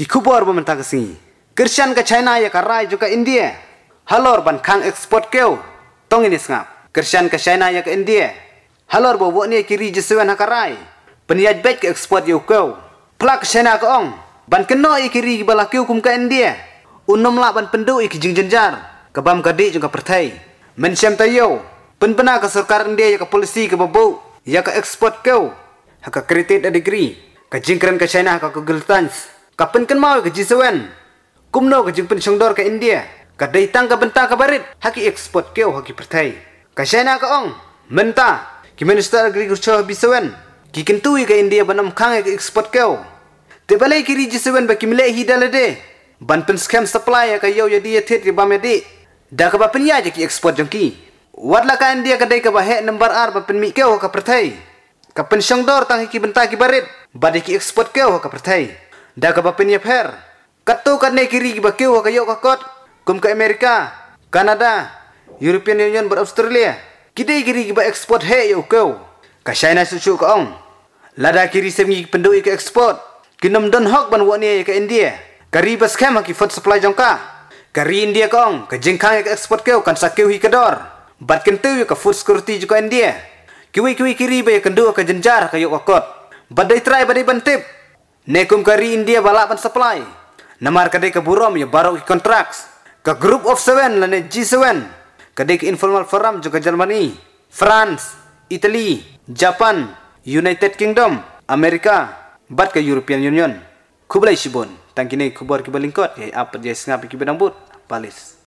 di kubur pemerintah kesini. Kerjaan ke China ya karai juga India. Halor ban kang ekspor keu. Tong ini sengap. Kerjaan ke China ya ke India. Halor bawa ni kiri jesuan hakarai. Peniat baik ke ekspor ya keu. Pelak China ke ong. Ban kena ya kiri bala keu kum ke India. Unum lah ban pendu ya kijing jenjar. Kebam kadi juga pertai. Mencem tayo. Penpena ke surkar India ya ke polisi ke babu. Ya ke ekspor keu. Haka kredit degree. Kajingkran ke China haka ke Gultans kapan kan mau ke Jisewen? kumno ke jing pencongdor ke India kadai tang ke bentang ke barit haki ekspor keo haki pertai kasena ke ong menta ki minister agriculture bisuan ki kentui ke India banam kang ke ekspor keo tebalai ki Jisewen ba ki mile hidalade ban pen scam supply ya ka yo yadi ya thet ki ya bamedi da ka bapen ya ki ekspor jengki? wadla ka India kadai ka bahe number ar bapen mi keo ka pertai kapan songdor tang ki bentang ki barit ki ekspor keo ka pertai da ka bapin ya fer katto ka ne kiri ba ke ka kayo ka kot kum ka amerika canada european union bar australia kide kiri ba export he yo ko ka china su chu ka ong lada kiri semgi pendu ka export kinom don hok ban wani ya ka india kari ba scam ki food supply jongka kari india ka ong ka jengkang ka ya export kan ke kan sakeu hi ka dor bat kentu ya ka food security ka india kiwi kiwi kiri ba kendu ka jenjar ka yo ka kot badai try badai bantip nekum kari India balapan supply. Namar kadai ke buram ya barok contracts. Ke group of seven lane G7. Kadai ke informal forum juga Jermani, France, Italy, Japan, United Kingdom, Amerika, bat ke European Union. Kublai Shibon, tangkini kubar kibalingkot, ya apa dia sengap kibadambut, balis.